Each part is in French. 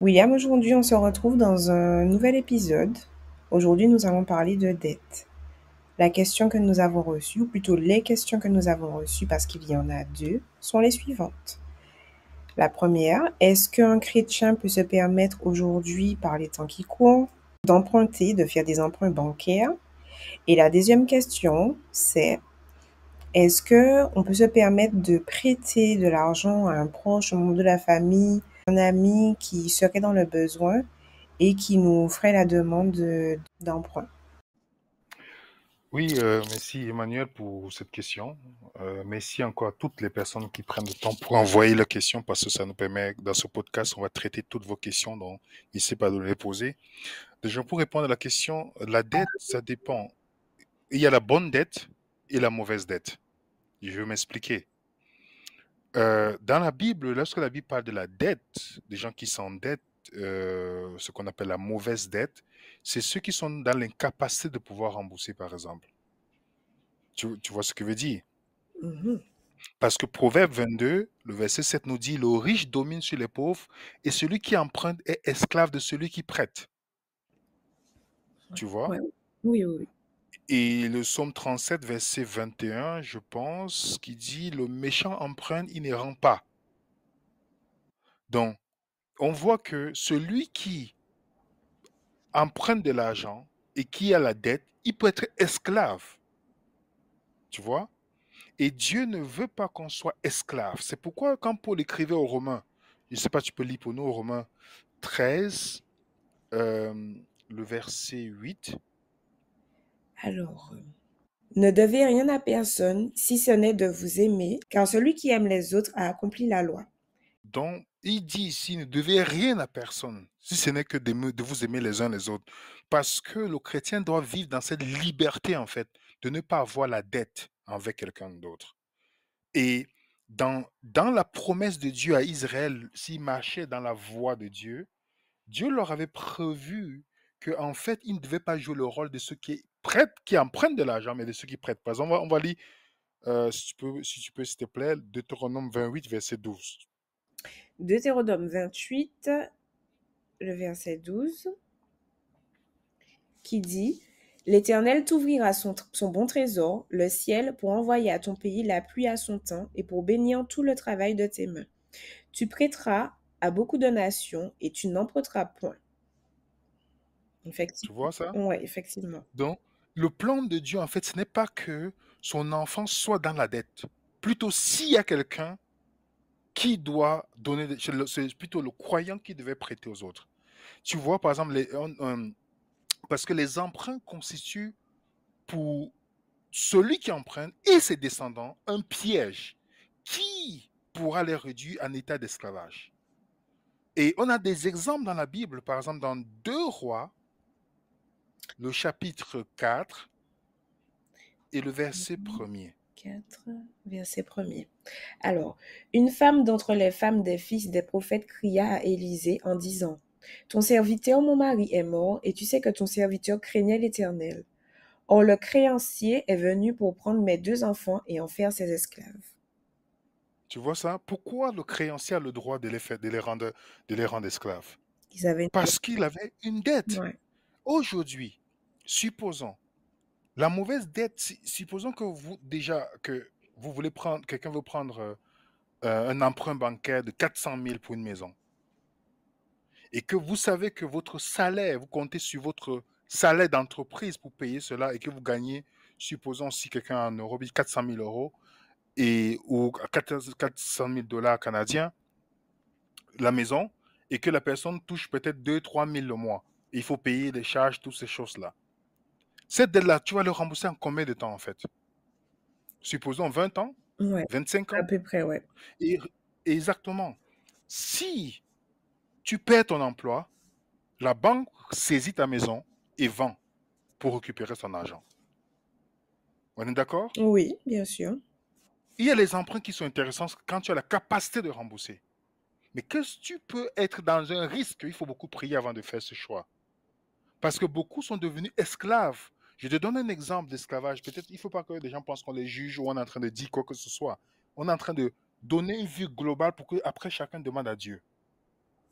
William, aujourd'hui on se retrouve dans un nouvel épisode. Aujourd'hui nous allons parler de dette. La question que nous avons reçue, ou plutôt les questions que nous avons reçues parce qu'il y en a deux, sont les suivantes. La première, est-ce qu'un chrétien peut se permettre aujourd'hui, par les temps qui courent, d'emprunter, de faire des emprunts bancaires Et la deuxième question, c'est est-ce qu'on peut se permettre de prêter de l'argent à un proche, au membre de la famille, un ami qui serait dans le besoin et qui nous ferait la demande d'emprunt. Oui, euh, merci Emmanuel pour cette question. Euh, merci encore à toutes les personnes qui prennent le temps pour envoyer la question parce que ça nous permet, dans ce podcast, on va traiter toutes vos questions, dont ne sait pas de les poser. Déjà, pour répondre à la question, la dette, ça dépend. Il y a la bonne dette et la mauvaise dette. Je vais m'expliquer. Euh, dans la Bible, lorsque la Bible parle de la dette, des gens qui s'endettent, euh, ce qu'on appelle la mauvaise dette, c'est ceux qui sont dans l'incapacité de pouvoir rembourser, par exemple. Tu, vois ce que je veux dire mm-hmm. Parce que Proverbe 22, le verset 7 nous dit, le riche domine sur les pauvres et celui qui emprunte est esclave de celui qui prête. Tu vois Oui, oui, oui. Et le psaume 37, verset 21, je pense, qui dit Le méchant emprunte, il ne rend pas. Donc, on voit que celui qui emprunte de l'argent et qui a la dette, il peut être esclave. Tu vois Et Dieu ne veut pas qu'on soit esclave. C'est pourquoi, quand Paul écrivait aux Romains, je ne sais pas, tu peux lire pour nous, aux Romains 13, euh, le verset 8 alors, euh, ne devez rien à personne si ce n'est de vous aimer, car celui qui aime les autres a accompli la loi. Donc, il dit ici, ne devez rien à personne, si ce n'est que de, vous aimer les uns les autres. Parce que le chrétien doit vivre dans cette liberté, en fait, de ne pas avoir la dette avec quelqu'un d'autre. Et dans, dans la promesse de Dieu à Israël, s'ils marchaient dans la voie de Dieu, Dieu leur avait prévu qu'en en fait, ils ne devaient pas jouer le rôle de ceux qui prêtent, qui empruntent de l'argent, mais de ceux qui prêtent pas. On va, on va lire, euh, si tu peux, s'il te plaît, Deutéronome 28, verset 12. Deutéronome 28, le verset 12, qui dit L'Éternel t'ouvrira son, son, bon trésor, le ciel, pour envoyer à ton pays la pluie à son temps et pour bénir tout le travail de tes mains. Tu prêteras à beaucoup de nations et tu n'emprunteras point. Tu vois ça Oui, effectivement. Donc, le plan de Dieu, en fait, ce n'est pas que son enfant soit dans la dette. Plutôt, s'il y a quelqu'un qui doit donner, c'est plutôt le croyant qui devait prêter aux autres. Tu vois, par exemple, les, euh, euh, parce que les emprunts constituent pour celui qui emprunte et ses descendants un piège qui pourra les réduire en état d'esclavage. Et on a des exemples dans la Bible, par exemple dans Deux Rois, le chapitre 4 et le verset 1er. 4, verset 1 Alors, une femme d'entre les femmes des fils des prophètes cria à Élisée en disant Ton serviteur, mon mari, est mort, et tu sais que ton serviteur craignait l'Éternel. Or, le créancier est venu pour prendre mes deux enfants et en faire ses esclaves. Tu vois ça Pourquoi le créancier a le droit de les, rendre, esclaves Parce qu'il avait une dette. Aujourd'hui, supposons la mauvaise dette, supposons que vous déjà que vous voulez prendre, quelqu'un veut prendre euh, un emprunt bancaire de 400 000 pour une maison, et que vous savez que votre salaire, vous comptez sur votre salaire d'entreprise pour payer cela, et que vous gagnez, supposons si quelqu'un en Europe, 400 000 euros et ou 400 000 dollars canadiens, la maison, et que la personne touche peut-être 2-3 000 le mois. il faut payer des charges, toutes ces choses-là. Cette dette-là, tu vas le rembourser en combien de temps, en fait Supposons 20 ans 25 ans À peu près, oui. exactement. Si tu perds ton emploi, la banque saisit ta maison et vend pour récupérer son argent. On est d'accord Oui, bien sûr. Il y a les emprunts qui sont intéressants quand tu as la capacité de rembourser. Mais que tu peux être dans un risque, il faut beaucoup prier avant de faire ce choix. Parce que beaucoup sont devenus esclaves je te donne un exemple d'esclavage. Peut-être il ne faut pas que les gens pensent qu'on les juge ou on est en train de dire quoi que ce soit. On est en train de donner une vue globale pour que après chacun demande à Dieu.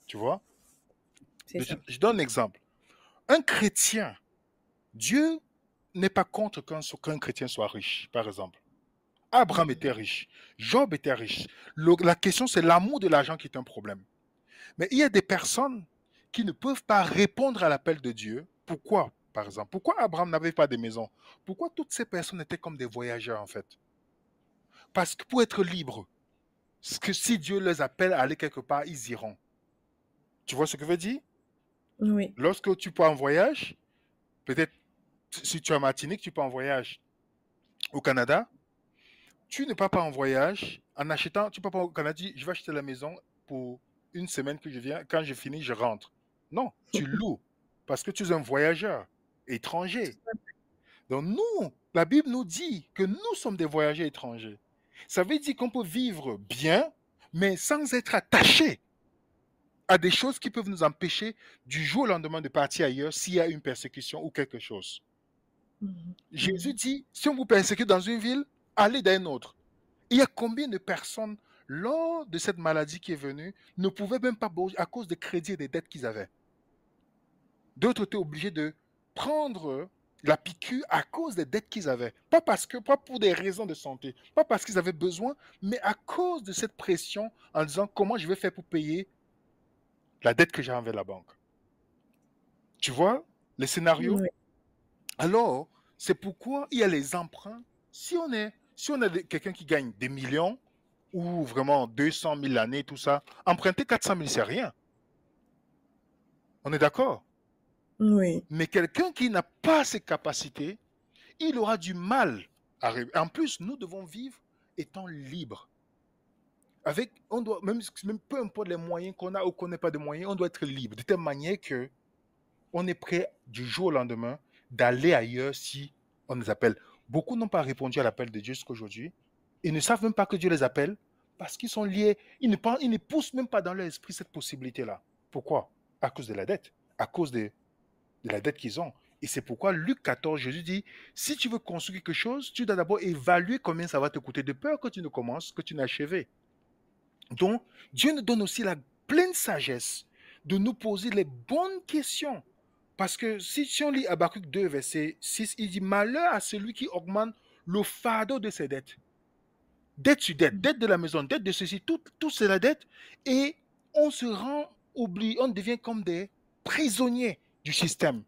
Tu vois je, donne un exemple. Un chrétien, Dieu n'est pas contre qu'un chrétien soit riche, par exemple. Abraham était riche, Job était riche. la question, c'est l'amour de l'argent qui est un problème. Mais il y a des personnes qui ne peuvent pas répondre à l'appel de Dieu. Pourquoi par exemple. Pourquoi Abraham n'avait pas de maison Pourquoi toutes ces personnes étaient comme des voyageurs, en fait Parce que pour être ce que si Dieu les appelle à aller quelque part, ils iront. Tu vois ce que je veux dire Oui. Lorsque tu pars en voyage, peut-être si tu es en Martinique, tu pars en voyage au Canada, tu ne pars pas en voyage en achetant, tu pars pas au Canada, je vais acheter la maison pour une semaine que je viens, quand je finis, je rentre. Non, tu loues parce que tu es un voyageur étrangers. Donc nous, la Bible nous dit que nous sommes des voyageurs étrangers. Ça veut dire qu'on peut vivre bien, mais sans être attaché à des choses qui peuvent nous empêcher du jour au lendemain de partir ailleurs s'il y a une persécution ou quelque chose. Mm-hmm. Jésus mm-hmm. dit, si on vous persécute dans une ville, allez dans une autre. Il y a combien de personnes, lors de cette maladie qui est venue, ne pouvaient même pas bouger à cause des crédits et des dettes qu'ils avaient. D'autres étaient obligés de prendre la piqûre à cause des dettes qu'ils avaient. Pas parce que, pas pour des raisons de santé, pas parce qu'ils avaient besoin, mais à cause de cette pression en disant comment je vais faire pour payer la dette que j'ai envers la banque. Tu vois les scénarios Alors, c'est pourquoi il y a les emprunts. Si on est, si on a quelqu'un qui gagne des millions ou vraiment 200 000 l'année, tout ça, emprunter 400 000, c'est rien. On est d'accord mais quelqu'un qui n'a pas ces capacités, il aura du mal à En plus, nous devons vivre étant libres. Avec, on doit, même, peu importe les moyens qu'on a ou qu'on n'ait pas de moyens, on doit être libre de telle manière que on est prêt du jour au lendemain d'aller ailleurs si on les appelle. Beaucoup n'ont pas répondu à l'appel de Dieu jusqu'aujourd'hui et ne savent même pas que Dieu les appelle parce qu'ils sont liés. Ils ne, ils ne poussent même pas dans leur esprit cette possibilité-là. Pourquoi À cause de la dette, à cause de de la dette qu'ils ont. Et c'est pourquoi Luc 14, Jésus dit, si tu veux construire quelque chose, tu dois d'abord évaluer combien ça va te coûter de peur que tu ne commences, que tu n'achèves. Donc, Dieu nous donne aussi la pleine sagesse de nous poser les bonnes questions. Parce que si, tu on lit Habakkuk 2, verset 6, il dit, malheur à celui qui augmente le fardeau de ses dettes. Dette sur dette, dette de la maison, dette de ceci, tout, tout c'est la dette. Et on se rend oublié, on devient comme des prisonniers du système.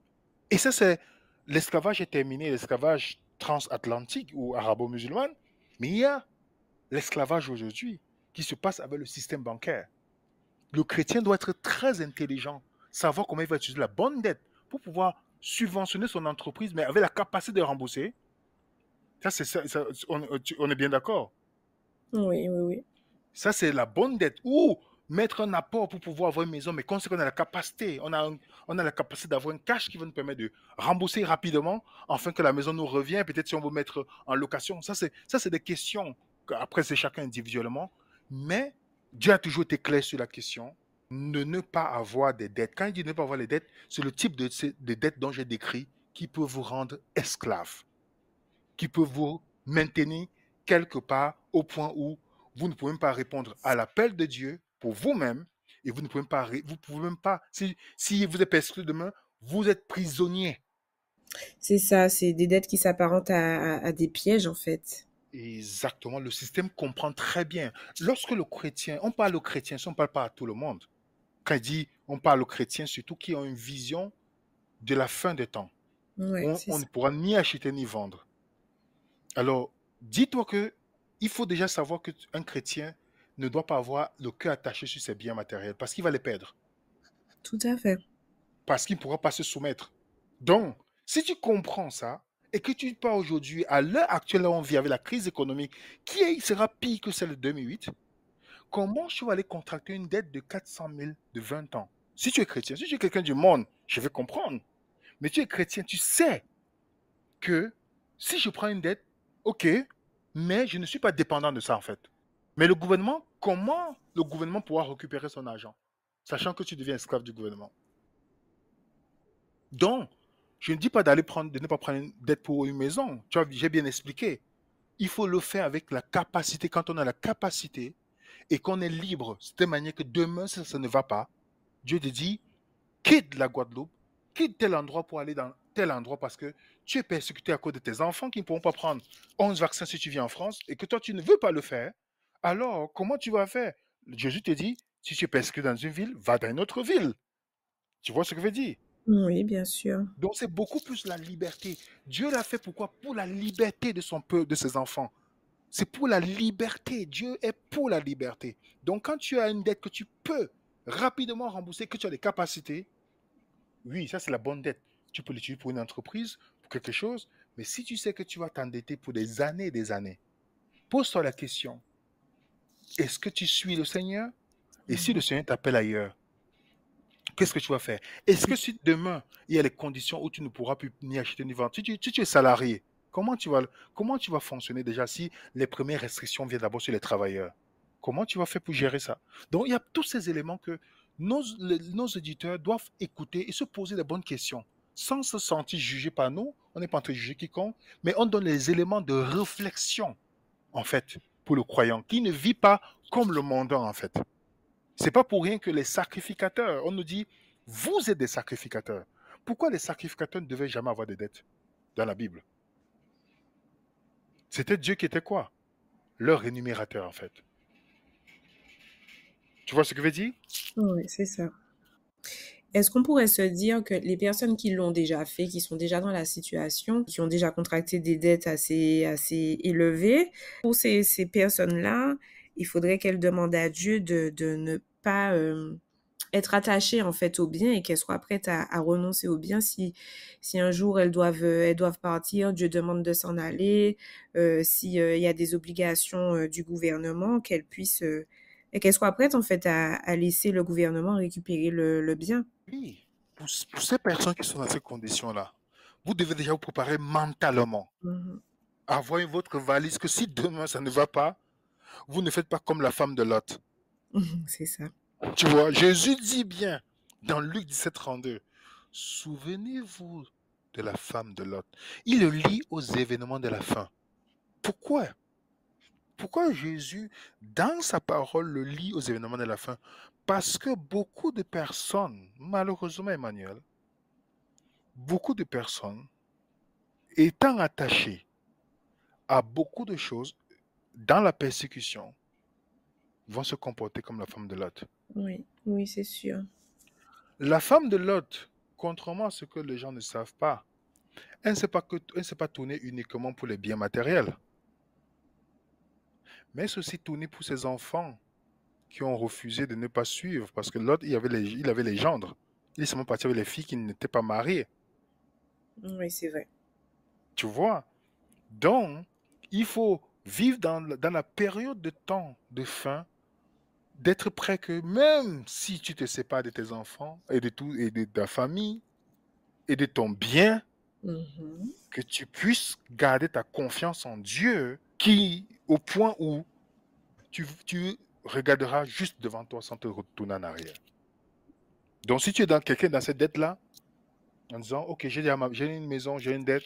Et ça, c'est l'esclavage est terminé, l'esclavage transatlantique ou arabo-musulman, mais il y a l'esclavage aujourd'hui qui se passe avec le système bancaire. Le chrétien doit être très intelligent, savoir comment il va utiliser la bonne dette pour pouvoir subventionner son entreprise, mais avec la capacité de rembourser. Ça, c'est ça, on, est bien d'accord. Oui, oui, oui. Ça, c'est la bonne dette. Ou mettre un apport pour pouvoir avoir une maison, mais quand c'est qu'on a la capacité, on a, on a la capacité d'avoir un cash qui va nous permettre de rembourser rapidement afin que la maison nous revienne, peut-être si on veut mettre en location. Ça, c'est, ça, c'est des questions Après c'est chacun individuellement. Mais Dieu a toujours été clair sur la question. Ne, ne pas avoir des dettes. Quand il dit ne pas avoir les dettes, c'est le type de, de dettes dont j'ai décrit qui peut vous rendre esclave, qui peut vous maintenir quelque part au point où vous ne pouvez pas répondre à l'appel de Dieu pour vous-même et vous ne pouvez même pas, vous pouvez même pas, si, si vous êtes exclu demain, vous êtes prisonnier. C'est ça, c'est des dettes qui s'apparentent à, des pièges en fait. Exactement, le système comprend très bien. Lorsque le chrétien, on parle au chrétien, on ne parle pas à tout le monde. Quand il dit on parle aux chrétiens, surtout qui ont une vision de la fin des temps. on, on ne pourra ni acheter ni vendre. Alors, dis-toi que il faut déjà savoir qu'un chrétien ne doit pas avoir le cœur attaché sur ses biens matériels parce qu'il va les perdre. Tout à fait. Parce qu'il ne pourra pas se soumettre. Donc, si tu comprends ça et que tu pars aujourd'hui, à l'heure actuelle où on vit avec la crise économique qui sera pire que celle de 2008, comment je vais aller contracter une dette de 400 000 de 20 ans Si tu es chrétien, si tu es quelqu'un du monde, je vais comprendre. Mais tu es chrétien, tu sais que si je prends une dette, ok, mais je ne suis pas dépendant de ça en fait. Mais le gouvernement, comment le gouvernement pourra récupérer son argent, sachant que tu deviens esclave du gouvernement Donc, je ne dis pas d'aller prendre, de ne pas prendre une dette pour une maison. Tu j'ai bien expliqué. Il faut le faire avec la capacité. Quand on a la capacité et qu'on est libre, c'est de manière que demain, ça, ça ne va pas, Dieu te dit, quitte la Guadeloupe, quitte tel endroit pour aller dans tel endroit parce que tu es persécuté à cause de tes enfants qui ne pourront pas prendre 11 vaccins si tu viens en France et que toi, tu ne veux pas le faire. Alors, comment tu vas faire Jésus te dit, si tu es persécuté dans une ville, va dans une autre ville. Tu vois ce que je veux dire Oui, bien sûr. Donc, c'est beaucoup plus la liberté. Dieu l'a fait pourquoi Pour la liberté de son peuple, de ses enfants. C'est pour la liberté. Dieu est pour la liberté. Donc, quand tu as une dette que tu peux rapidement rembourser, que tu as des capacités, oui, ça c'est la bonne dette. Tu peux l'utiliser pour une entreprise, pour quelque chose, mais si tu sais que tu vas t'endetter pour des années et des années, pose-toi la question, est-ce que tu suis le Seigneur Et si le mm-hmm. Seigneur t'appelle ailleurs, qu'est-ce que tu vas faire Est-ce que si demain, il y a les conditions où tu ne pourras plus ni acheter ni vendre, si tu, es salarié, comment tu, vas, comment tu vas fonctionner déjà si les premières restrictions viennent d'abord sur les travailleurs Comment tu vas faire pour gérer ça Donc, il y a tous ces éléments que nos, nos auditeurs doivent écouter et se poser les bonnes questions sans se sentir jugé par nous. On n'est pas en train de juger quiconque, mais on donne les éléments de réflexion, en fait, pour le croyant, qui ne vit pas comme le monde en fait. C'est pas pour rien que les sacrificateurs, on nous dit, vous êtes des sacrificateurs. Pourquoi les sacrificateurs ne devaient jamais avoir des dettes dans la Bible C'était Dieu qui était quoi Leur rémunérateur en fait. Tu vois ce que je veux dire Oui, c'est ça. Est-ce qu'on pourrait se dire que les personnes qui l'ont déjà fait, qui sont déjà dans la situation, qui ont déjà contracté des dettes assez, assez élevées, pour ces, personnes-là, il faudrait qu'elles demandent à Dieu de, ne pas euh, être attachées en fait au bien et qu'elles soient prêtes à, renoncer au bien si, si un jour elles doivent, elles doivent partir, Dieu demande de s'en aller, euh, s'il euh, y a des obligations du gouvernement, qu'elles puissent et qu'elle soit prête en fait à, laisser le gouvernement récupérer le, bien. Oui, pour, ces personnes qui sont dans ces conditions-là, vous devez déjà vous préparer mentalement. Mm-hmm. Avoir votre valise que si demain ça ne va pas, vous ne faites pas comme la femme de Lot. Mm-hmm. C'est ça. Tu vois, Jésus dit bien dans Luc 17, 32, souvenez-vous de la femme de Lot. Il le lit aux événements de la fin. Pourquoi pourquoi Jésus, dans sa parole, le lit aux événements de la fin Parce que beaucoup de personnes, malheureusement Emmanuel, beaucoup de personnes, étant attachées à beaucoup de choses dans la persécution, vont se comporter comme la femme de Lot. Oui, oui, c'est sûr. La femme de Lot, contrairement à ce que les gens ne savent pas, elle ne s'est pas, pas tournée uniquement pour les biens matériels mais ceci aussi pour ses enfants qui ont refusé de ne pas suivre parce que l'autre, il, avait les, il avait les gendres. Il est seulement parti avec les filles qui n'étaient pas mariées. Oui, c'est vrai. Tu vois Donc, il faut vivre dans, la période de temps de fin, d'être prêt que même si tu te sépares de tes enfants et de tout et de, ta famille et de ton bien, mm-hmm. que tu puisses garder ta confiance en Dieu qui, au point où tu, regarderas juste devant toi sans te retourner en arrière. Donc, si tu es dans quelqu'un dans cette dette-là, en disant, OK, j'ai une maison, j'ai une dette,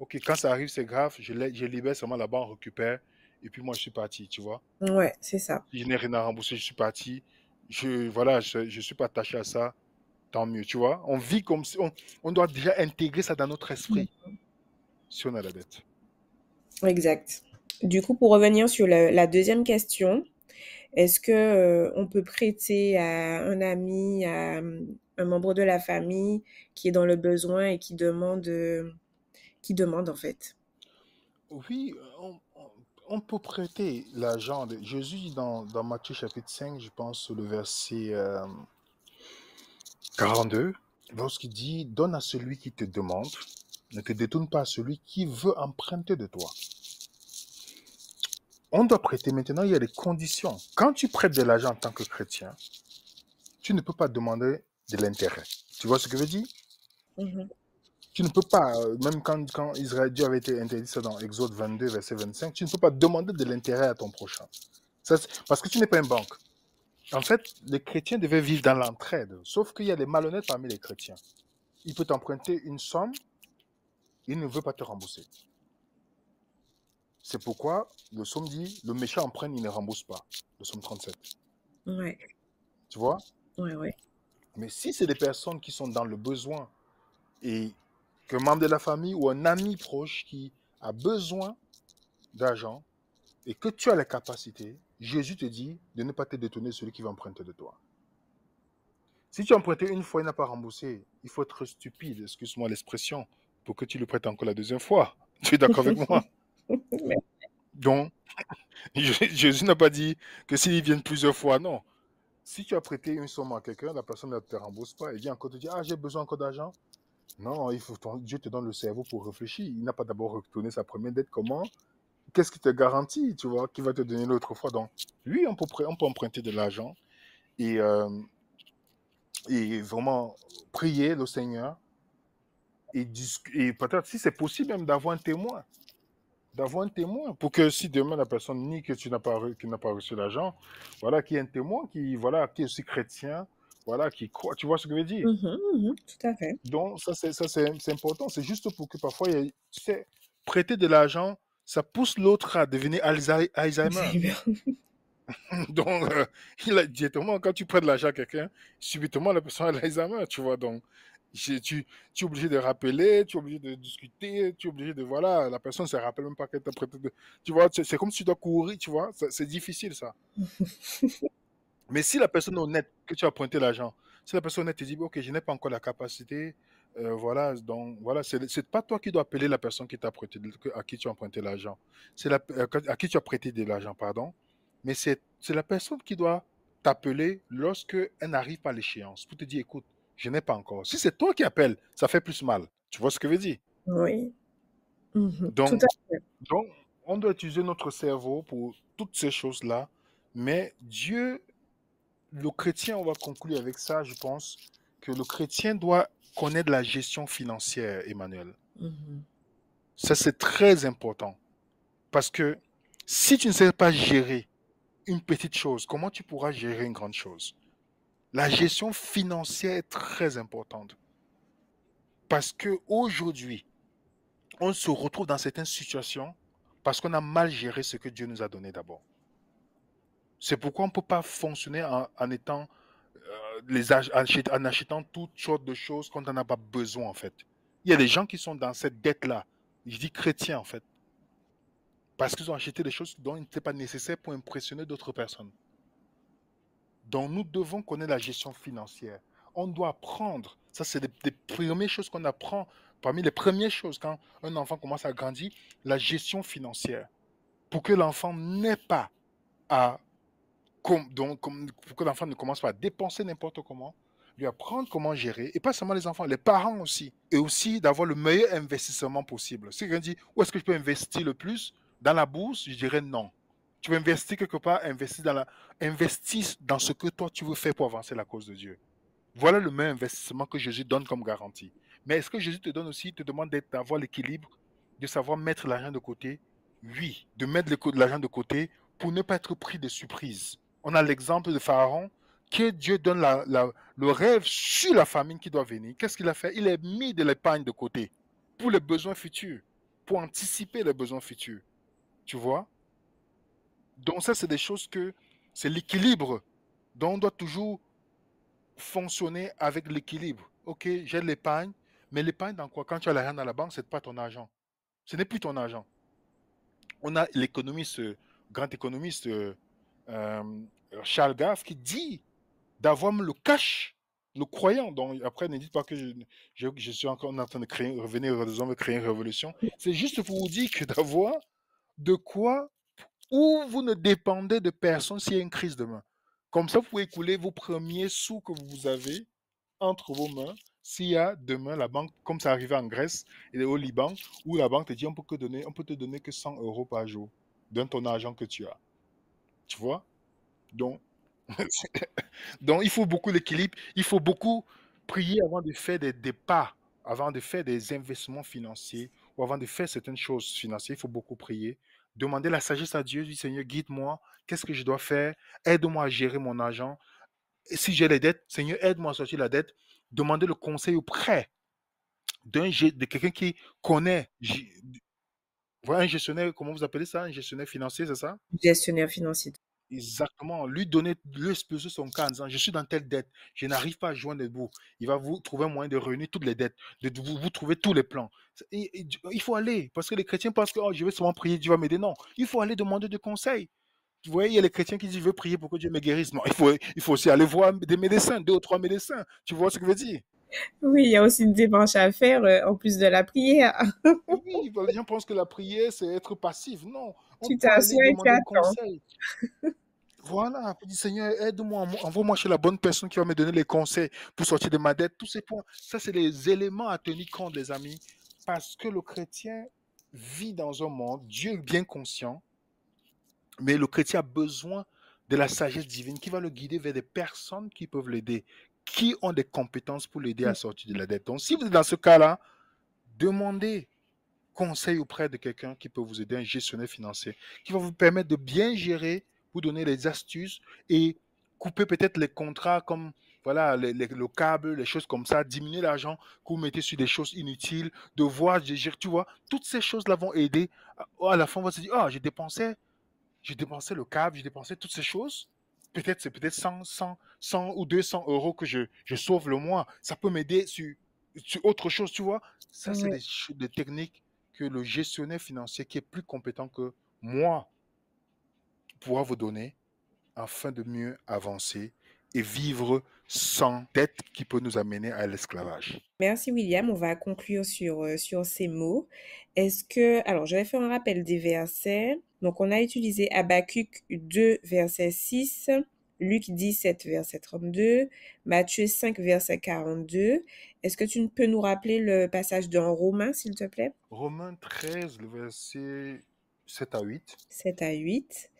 OK, quand ça arrive, c'est grave, je, je libère seulement là-bas, on récupère, et puis moi, je suis parti, tu vois. Ouais, c'est ça. Je n'ai rien à rembourser, je suis parti, je, voilà, je ne suis pas attaché à ça, tant mieux, tu vois. On vit comme on, doit déjà intégrer ça dans notre esprit, si on a la dette. Exact. Du coup, pour revenir sur la, deuxième question, est-ce que euh, on peut prêter à un ami, à euh, un membre de la famille qui est dans le besoin et qui demande, euh, qui demande en fait Oui, on, peut prêter l'argent. Jésus dans, dans Matthieu chapitre 5, je pense, le verset 42, lorsqu'il dit Donne à celui qui te demande, ne te détourne pas à celui qui veut emprunter de toi on doit prêter maintenant, il y a des conditions. Quand tu prêtes de l'argent en tant que chrétien, tu ne peux pas demander de l'intérêt. Tu vois ce que je veux dire mhm. Tu ne peux pas, euh, même quand, Israël, Dieu avait été interdit ça dans Exode 22, verset 25, tu ne peux pas demander de l'intérêt à ton prochain. parce que tu n'es pas une banque. En fait, les chrétiens devaient vivre dans l'entraide, sauf qu'il y a des malhonnêtes parmi les chrétiens. Il peut t'emprunter une somme, il ne veut pas te rembourser. C'est pourquoi le psaume dit le méchant emprunte, il ne rembourse pas. Le psaume 37. Ouais. Tu vois Oui, oui. Mais si c'est des personnes qui sont dans le besoin et qu'un membre de la famille ou un ami proche qui a besoin d'argent et que tu as la capacité, Jésus te dit de ne pas te détourner celui qui va emprunter de toi. Si tu as une fois et n'a pas remboursé, il faut être stupide, excuse-moi l'expression, pour que tu le prêtes encore la deuxième fois. Tu es d'accord avec moi donc, Jésus n'a pas dit que s'ils viennent plusieurs fois, non. Si tu as prêté une somme à quelqu'un, la personne ne te rembourse pas. Elle vient encore te dire, ah, j'ai besoin encore d'argent. Non, il faut, Dieu te donne le cerveau pour réfléchir. Il n'a pas d'abord retourné sa première dette. Comment Qu'est-ce qui te garantit, tu vois, qui va te donner l'autre fois Donc, lui, on peut, on peut emprunter de l'argent et, euh, et vraiment prier le Seigneur et peut-être, si c'est possible, même d'avoir un témoin d'avoir un témoin pour que si demain la personne nie que tu n'as pas, qui n'a pas reçu l'argent, voilà, qu'il y ait un témoin qui, voilà, qui est aussi chrétien, voilà, qui croit. Tu vois ce que je veux dire? Mm-hmm, mm-hmm, tout à fait. Donc, ça, c'est, ça, c'est, important. C'est juste pour que parfois, prêter de l'argent, ça pousse l'autre à devenir Alzheimer. donc, euh, il directement, quand tu prêtes de l'argent à quelqu'un, subitement, la personne a l'Alzheimer, tu vois. Donc, tu, es obligé de rappeler, tu es obligé de discuter, tu es obligé de, voilà, la personne ne se rappelle même pas qu'elle t'a prêté. De, tu vois, c'est comme si tu dois courir, tu vois, c'est difficile ça. Mais si la personne honnête que tu as prêté l'argent, si la personne honnête te dit, ok, je n'ai pas encore la capacité, euh, voilà, donc voilà, c'est pas toi qui dois appeler la personne qui t'a prêté, à qui tu as emprunté l'argent, c'est euh, à qui tu as prêté de l'argent, pardon, mais c'est la personne qui doit t'appeler lorsque elle n'arrive pas à l'échéance pour te dire, écoute, je n'ai pas encore. Si c'est toi qui appelles, ça fait plus mal. Tu vois ce que je veux dire Oui. Mhm. Donc, on doit utiliser notre cerveau pour toutes ces choses-là. Mais Dieu, le chrétien, on va conclure avec ça, je pense, que le chrétien doit connaître la gestion financière, Emmanuel. Mhm. Ça, c'est très important. Parce que si tu ne sais pas gérer une petite chose, comment tu pourras gérer une grande chose la gestion financière est très importante. Parce qu'aujourd'hui, on se retrouve dans certaines situations parce qu'on a mal géré ce que Dieu nous a donné d'abord. C'est pourquoi on ne peut pas fonctionner en, étant, euh, les, achetant toutes sortes de choses quand on n'a pas besoin, en fait. Il y a des gens qui sont dans cette dette-là. Je dis chrétiens, en fait. Parce qu'ils ont acheté des choses dont ils n'étaient pas nécessaires pour impressionner d'autres personnes. Donc, nous devons connaître la gestion financière. On doit apprendre. Ça, c'est des, premières choses qu'on apprend. Parmi les premières choses, quand un enfant commence à grandir, la gestion financière. Pour que l'enfant n'ait pas à donc, pour que l'enfant ne commence pas à dépenser n'importe comment, lui apprendre comment gérer, et pas seulement les enfants, les parents aussi, et aussi d'avoir le meilleur investissement possible. Si quelqu'un dit, où est-ce que je peux investir le plus Dans la bourse, je dirais non tu veux investir quelque part, investis dans, la, dans ce que toi tu veux faire pour avancer la cause de Dieu. Voilà le même investissement que Jésus donne comme garantie. Mais est-ce que Jésus te donne aussi, te demande d'avoir l'équilibre, de savoir mettre l'argent de côté Oui, de mettre l'argent de côté pour ne pas être pris de surprise. On a l'exemple de Pharaon, que Dieu donne le rêve sur la famine qui doit venir. Qu'est-ce qu'il a fait Il a mis de l'épargne de côté pour les besoins futurs, pour anticiper les besoins futurs. Tu vois donc ça, c'est des choses que c'est l'équilibre. Donc on doit toujours fonctionner avec l'équilibre. Ok, j'ai l'épargne, mais l'épargne dans quoi Quand tu as l'argent à la banque, ce n'est pas ton argent. Ce n'est plus ton argent. On a l'économiste, euh, grand économiste euh, euh, Charles Gaff qui dit d'avoir le cash, le croyant. Donc après, ne dites pas que je, suis encore en train de créer, revenir, créer une révolution. C'est juste pour vous dire que d'avoir de quoi où vous ne dépendez de personne s'il y a une crise demain. Comme ça, vous pouvez couler vos premiers sous que vous avez entre vos mains s'il y a demain la banque, comme ça arrivait en Grèce et au Liban, où la banque te dit on peut, te donner, on peut te donner que 100 euros par jour d'un ton argent que tu as. Tu vois Donc, donc, il faut beaucoup d'équilibre, il faut beaucoup prier avant de faire des départs, avant de faire des investissements financiers ou avant de faire certaines choses financières, il faut beaucoup prier demander la sagesse à Dieu, du Seigneur, guide-moi, qu'est-ce que je dois faire, aide-moi à gérer mon argent. si j'ai des dettes, Seigneur, aide-moi à sortir la dette. Demandez le conseil auprès d'un de quelqu'un qui connaît un gestionnaire, comment vous appelez ça, un gestionnaire financier, c'est ça Gestionnaire financier. Exactement. Lui donner, lui de son cas en Je suis dans telle dette, je n'arrive pas à joindre les Il va vous trouver un moyen de réunir toutes les dettes, de vous, trouver tous les plans. il faut aller, parce que les chrétiens pensent que oh, je vais seulement prier, Dieu va m'aider. Non, il faut aller demander des conseils. Vous voyez, il y a les chrétiens qui disent Je veux prier pour que Dieu me guérisse. Non, il faut, il faut aussi aller voir des médecins, deux ou trois médecins. Tu vois ce que je veux dire oui, il y a aussi une démarche à faire euh, en plus de la prière. oui, les gens pensent que la prière, c'est être passif. Non, tu t'assois et tu attends. Voilà, dis Seigneur, aide-moi, envoie-moi chez la bonne personne qui va me donner les conseils pour sortir de ma dette. Tous ces points, ça, c'est les éléments à tenir compte, les amis, parce que le chrétien vit dans un monde, Dieu est bien conscient, mais le chrétien a besoin de la sagesse divine qui va le guider vers des personnes qui peuvent l'aider, qui ont des compétences pour l'aider à mm. sortir de la dette. Donc, si vous êtes dans ce cas-là, demandez conseil auprès de quelqu'un qui peut vous aider, un gestionnaire financier, qui va vous permettre de bien gérer, vous donner les astuces et couper peut-être les contrats comme voilà, le câble, les choses comme ça, diminuer l'argent que vous mettez sur des choses inutiles, de devoir gérer, tu vois, toutes ces choses-là vont aider. À la fin, on va se dire, ah, j'ai dépensé, j'ai dépensé le câble, j'ai dépensé toutes ces choses. Peut-être c'est peut-être 100, 100, 100 ou 200 euros que je, sauve le mois. Ça peut m'aider sur, autre chose, tu vois. Ça, c'est des, des techniques que le gestionnaire financier qui est plus compétent que moi pourra vous donner afin de mieux avancer et vivre sans dette qui peut nous amener à l'esclavage. Merci William, on va conclure sur, euh, sur ces mots. Est-ce que, alors je vais faire un rappel des versets. Donc on a utilisé Abacuc 2, verset 6, Luc 17, verset 32, Matthieu 5, verset 42. Est-ce que tu peux nous rappeler le passage d'un Romain, s'il te plaît Romain 13, verset 7 à 8. 7 à 8.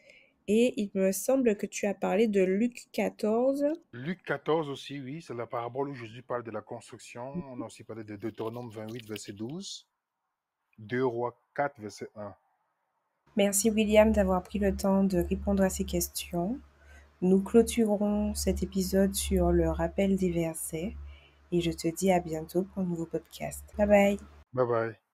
Et il me semble que tu as parlé de Luc 14. Luc 14 aussi, oui, c'est la parabole où Jésus parle de la construction. On a aussi parlé de Deutéronome 28, verset 12. 2 Rois 4, verset 1. Merci William d'avoir pris le temps de répondre à ces questions. Nous clôturons cet épisode sur le rappel des versets et je te dis à bientôt pour un nouveau podcast. Bye bye. Bye bye.